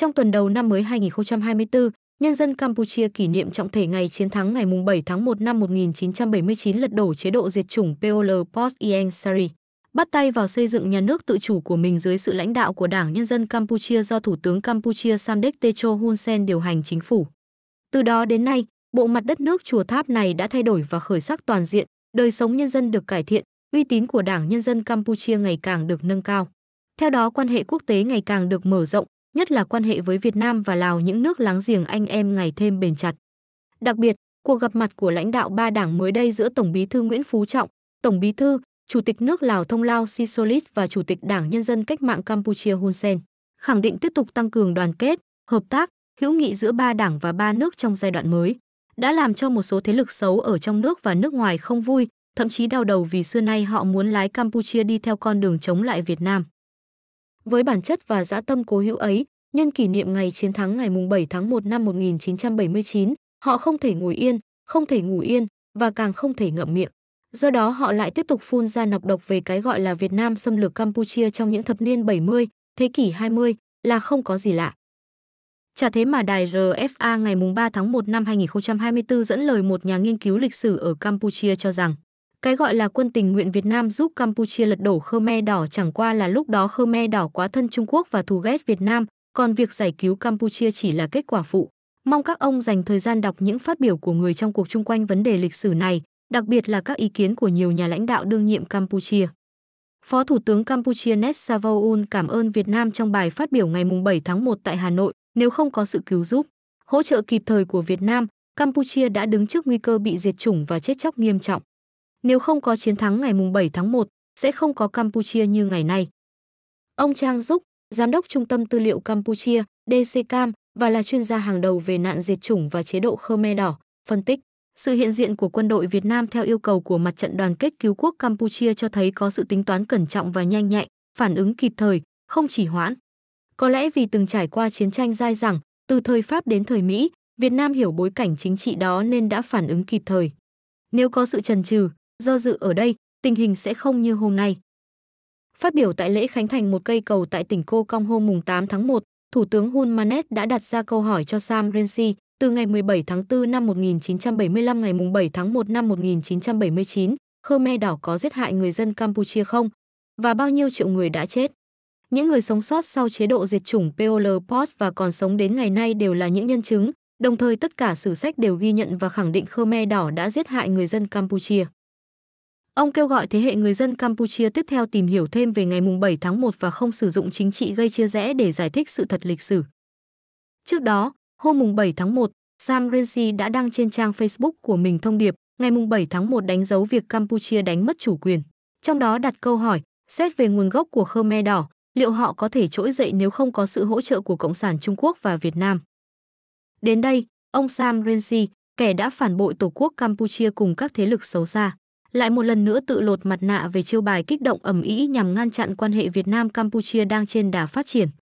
Trong tuần đầu năm mới 2024, nhân dân Campuchia kỷ niệm trọng thể ngày chiến thắng ngày 7 tháng 1 năm 1979 lật đổ chế độ diệt chủng Pol Pot Ieng Sari, bắt tay vào xây dựng nhà nước tự chủ của mình dưới sự lãnh đạo của Đảng Nhân dân Campuchia do Thủ tướng Campuchia Samdech Techo Hun Sen điều hành chính phủ. Từ đó đến nay, bộ mặt đất nước chùa tháp này đã thay đổi và khởi sắc toàn diện, đời sống nhân dân được cải thiện, uy tín của Đảng Nhân dân Campuchia ngày càng được nâng cao. Theo đó, quan hệ quốc tế ngày càng được mở rộng, nhất là quan hệ với Việt Nam và Lào những nước láng giềng anh em ngày thêm bền chặt. Đặc biệt, cuộc gặp mặt của lãnh đạo ba đảng mới đây giữa Tổng Bí thư Nguyễn Phú Trọng, Tổng Bí thư, Chủ tịch nước Lào Thông Lao Sisolit và Chủ tịch Đảng Nhân dân Cách mạng Campuchia Hun Sen khẳng định tiếp tục tăng cường đoàn kết, hợp tác, hữu nghị giữa ba đảng và ba nước trong giai đoạn mới đã làm cho một số thế lực xấu ở trong nước và nước ngoài không vui, thậm chí đau đầu vì xưa nay họ muốn lái Campuchia đi theo con đường chống lại Việt Nam. Với bản chất và dã tâm cố hữu ấy, nhân kỷ niệm ngày chiến thắng ngày 7 tháng 1 năm 1979, họ không thể ngồi yên, không thể ngủ yên và càng không thể ngậm miệng. Do đó họ lại tiếp tục phun ra nọc độc về cái gọi là Việt Nam xâm lược Campuchia trong những thập niên 70, thế kỷ 20 là không có gì lạ. Chả thế mà đài RFA ngày 3 tháng 1 năm 2024 dẫn lời một nhà nghiên cứu lịch sử ở Campuchia cho rằng cái gọi là quân tình nguyện Việt Nam giúp Campuchia lật đổ Khmer Đỏ chẳng qua là lúc đó Khmer Đỏ quá thân Trung Quốc và thù ghét Việt Nam, còn việc giải cứu Campuchia chỉ là kết quả phụ. Mong các ông dành thời gian đọc những phát biểu của người trong cuộc chung quanh vấn đề lịch sử này, đặc biệt là các ý kiến của nhiều nhà lãnh đạo đương nhiệm Campuchia. Phó Thủ tướng Campuchia Nét Savoun cảm ơn Việt Nam trong bài phát biểu ngày 7 tháng 1 tại Hà Nội, nếu không có sự cứu giúp, hỗ trợ kịp thời của Việt Nam, Campuchia đã đứng trước nguy cơ bị diệt chủng và chết chóc nghiêm trọng. Nếu không có chiến thắng ngày 7 tháng 1, sẽ không có Campuchia như ngày nay. Ông Trang Dúc, Giám đốc Trung tâm Tư liệu Campuchia, DCCAM, và là chuyên gia hàng đầu về nạn diệt chủng và chế độ Khmer Đỏ, phân tích. Sự hiện diện của quân đội Việt Nam theo yêu cầu của mặt trận đoàn kết cứu quốc Campuchia cho thấy có sự tính toán cẩn trọng và nhanh nhạy, phản ứng kịp thời, không chỉ hoãn. Có lẽ vì từng trải qua chiến tranh dai dẳng, từ thời Pháp đến thời Mỹ, Việt Nam hiểu bối cảnh chính trị đó nên đã phản ứng kịp thời. Nếu có sự trần trừ, do dự ở đây, tình hình sẽ không như hôm nay. Phát biểu tại lễ khánh thành một cây cầu tại tỉnh Cô Cong hôm mùng 8 tháng 1, Thủ tướng Hun Manet đã đặt ra câu hỏi cho Sam Rensi từ ngày 17 tháng 4 năm 1975 ngày mùng 7 tháng 1 năm 1979, Khmer đỏ có giết hại người dân Campuchia không? Và bao nhiêu triệu người đã chết? Những người sống sót sau chế độ diệt chủng Pol Pot và còn sống đến ngày nay đều là những nhân chứng, đồng thời tất cả sử sách đều ghi nhận và khẳng định Khmer đỏ đã giết hại người dân Campuchia. Ông kêu gọi thế hệ người dân Campuchia tiếp theo tìm hiểu thêm về ngày 7 tháng 1 và không sử dụng chính trị gây chia rẽ để giải thích sự thật lịch sử. Trước đó, hôm 7 tháng 1, Sam Rensi đã đăng trên trang Facebook của mình thông điệp ngày 7 tháng 1 đánh dấu việc Campuchia đánh mất chủ quyền. Trong đó đặt câu hỏi, xét về nguồn gốc của Khmer Đỏ, liệu họ có thể trỗi dậy nếu không có sự hỗ trợ của Cộng sản Trung Quốc và Việt Nam? Đến đây, ông Sam Rensi, kẻ đã phản bội Tổ quốc Campuchia cùng các thế lực xấu xa, lại một lần nữa tự lột mặt nạ về chiêu bài kích động ầm ĩ nhằm ngăn chặn quan hệ Việt Nam Campuchia đang trên đà phát triển.